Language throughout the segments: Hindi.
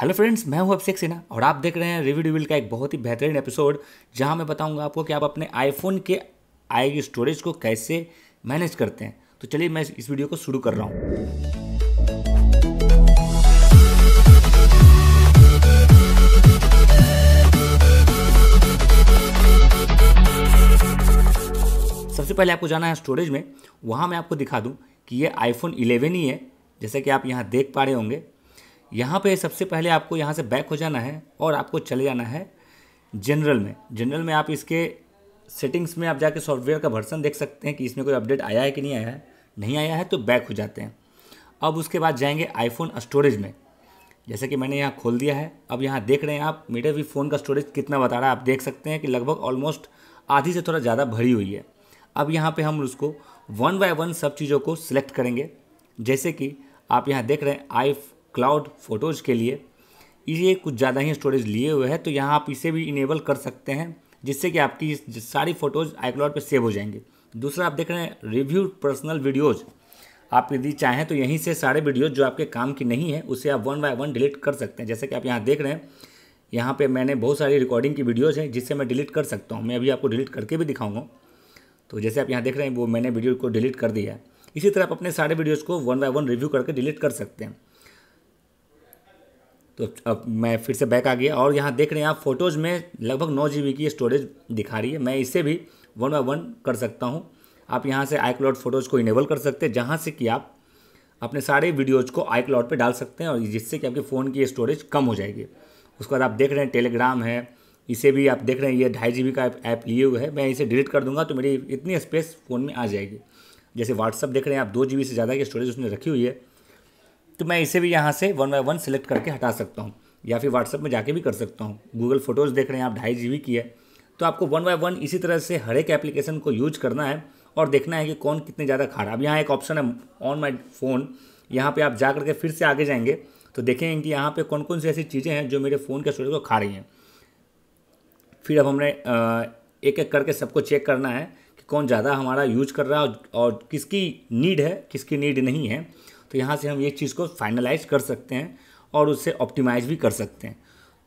हेलो फ्रेंड्स मैं हूं अभिषेक सिन्हा और आप देख रहे हैं रिव्यू डिविल का एक बहुत ही बेहतरीन एपिसोड जहां मैं बताऊंगा आपको कि आप अपने आईफोन के आई स्टोरेज को कैसे मैनेज करते हैं तो चलिए मैं इस वीडियो को शुरू कर रहा हूँ सबसे पहले आपको जाना है स्टोरेज में वहाँ मैं आपको दिखा दूँ कि ये आईफोन 11 ही है जैसे कि आप यहाँ देख पा रहे होंगे यहाँ पे सबसे पहले आपको यहाँ से बैक हो जाना है और आपको चले जाना है जनरल में जनरल में आप इसके सेटिंग्स में आप जाके सॉफ्टवेयर का वर्सन देख सकते हैं कि इसमें कोई अपडेट आया है कि नहीं आया है नहीं आया है तो बैक हो जाते हैं अब उसके बाद जाएंगे आईफोन स्टोरेज में जैसे कि मैंने यहाँ खोल दिया है अब यहाँ देख रहे हैं आप मेरे भी फ़ोन का स्टोरेज कितना बता रहा है आप देख सकते हैं कि लगभग ऑलमोस्ट आधी से थोड़ा ज़्यादा भरी हुई है अब यहाँ पे हम उसको वन बाय वन सब चीज़ों को सिलेक्ट करेंगे जैसे कि आप यहाँ देख रहे हैं आई क्लाउड फ़ोटोज़ के लिए ये कुछ ज़्यादा ही स्टोरेज लिए हुए हैं तो यहाँ आप इसे भी इनेबल कर सकते हैं जिससे कि आपकी सारी फ़ोटोज़ आई क्लाउड पर सेव हो जाएंगे दूसरा आप देख रहे हैं रिव्यू पर्सनल वीडियोज़ आप यदि चाहें तो यहीं से सारे वीडियोज़ जो आपके काम की नहीं है उसे आप वन बाय वन डिलीट कर सकते हैं जैसे कि आप यहाँ देख रहे हैं यहाँ पे मैंने बहुत सारी रिकॉर्डिंग की वीडियोज़ हैं जिससे मैं डिलीट कर सकता हूँ मैं अभी आपको डिलीट करके भी दिखाऊंगा तो जैसे आप यहाँ देख रहे हैं वो मैंने वीडियो को डिलीट कर दिया है इसी तरह आप अपने सारे वीडियोज़ को वन बाय वन रिव्यू करके डिलीट कर सकते हैं तो अब मैं फिर से बैक आ गया और यहाँ देख रहे हैं आप फोटोज़ में लगभग नौ जी की स्टोरेज दिखा रही है मैं इसे भी वन बाय वन कर सकता हूँ आप यहाँ से आई क्लाउड फोटोज़ को इनेबल कर सकते हैं जहाँ से कि आप अपने सारे वीडियोज़ को आई क्लाउड पर डाल सकते हैं और जिससे कि आपके फ़ोन की स्टोरेज कम हो जाएगी उसके बाद आप देख रहे हैं टेलीग्राम है इसे भी आप देख रहे हैं ये ढाई जी का ऐप लिए हुए है मैं इसे डिलीट कर दूंगा तो मेरी इतनी स्पेस फ़ोन में आ जाएगी जैसे व्हाट्सअप देख रहे हैं आप दो जी से ज़्यादा की स्टोरेज उसने रखी हुई है तो मैं इसे भी यहाँ से वन बाई वन सेलेक्ट करके हटा सकता हूँ या फिर व्हाट्सअप में जाके भी कर सकता हूँ गूगल फोटोज़ देख रहे हैं आप ढाई जी की है तो आपको वन बाई वन इसी तरह से हर एक एप्लीकेशन को यूज करना है और देखना है कि कौन कितने ज़्यादा खा रहा है अब यहाँ एक ऑप्शन है ऑन माई फ़ोन यहाँ पर आप जा करके फिर से आगे जाएंगे तो देखेंगे कि यहाँ पर कौन कौन सी ऐसी चीज़ें हैं जो मेरे फ़ोन के स्टोरेज को खा रही हैं फिर अब हमने एक एक करके सबको चेक करना है कि कौन ज़्यादा हमारा यूज कर रहा है और किसकी नीड है किसकी नीड नहीं है तो यहाँ से हम ये चीज़ को फाइनलाइज कर सकते हैं और उससे ऑप्टिमाइज भी कर सकते हैं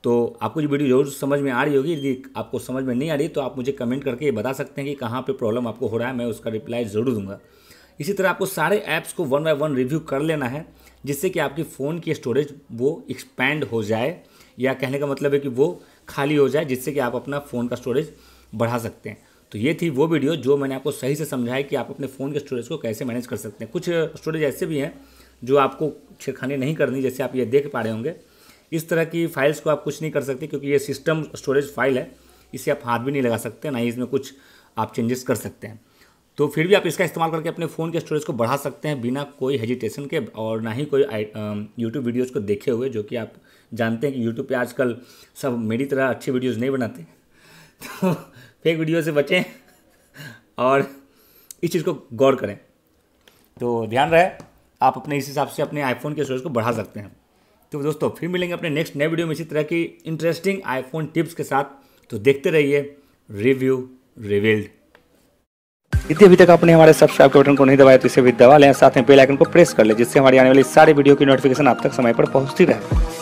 तो आपको ये वीडियो जरूर समझ में आ रही होगी यदि आपको समझ में नहीं आ रही तो आप मुझे कमेंट करके ये बता सकते हैं कि कहाँ पे प्रॉब्लम आपको हो रहा है मैं उसका रिप्लाई ज़रूर दूंगा इसी तरह आपको सारे ऐप्स को वन बाय वन रिव्यू कर लेना है जिससे कि आपकी फ़ोन की स्टोरेज वो एक्सपैंड हो जाए या कहने का मतलब है कि वो खाली हो जाए जिससे कि आप अपना फ़ोन का स्टोरेज बढ़ा सकते हैं तो ये थी वो वीडियो जो मैंने आपको सही से समझा है कि आप अपने फ़ोन के स्टोरेज को कैसे मैनेज कर सकते हैं कुछ स्टोरेज ऐसे भी हैं जो आपको छेड़खानी नहीं करनी जैसे आप ये देख पा रहे होंगे इस तरह की फाइल्स को आप कुछ नहीं कर सकते क्योंकि ये सिस्टम स्टोरेज फाइल है इसे आप हाथ भी नहीं लगा सकते ना ही इसमें कुछ आप चेंजेस कर सकते हैं तो फिर भी आप इसका इस्तेमाल करके अपने फ़ोन के स्टोरेज को बढ़ा सकते हैं बिना कोई हेजिटेशन के और ना ही कोई यूट्यूब वीडियोज़ को देखे हुए जो कि आप जानते हैं कि यूट्यूब पे आजकल सब मेरी तरह अच्छी वीडियोज़ नहीं बनाते तो फेक वीडियो से बचें और इस चीज़ को गौर करें तो ध्यान रहे आप अपने इस हिसाब से अपने आईफोन के स्टोरेज को बढ़ा सकते हैं तो दोस्तों फिर मिलेंगे अपने नेक्स्ट नए वीडियो में इसी तरह की इंटरेस्टिंग आईफोन टिप्स के साथ तो देखते रहिए रिव्यू रिविल्ड यदि अभी तक आपने हमारे सब्सक्राइब के बटन को नहीं दबाया तो इसे भी दबा लें साथ में बेल आइकन को प्रेस कर लें जिससे हमारी आने वाली सारी वीडियो की नोटिफिकेशन आप तक समय पर पहुंचती रहे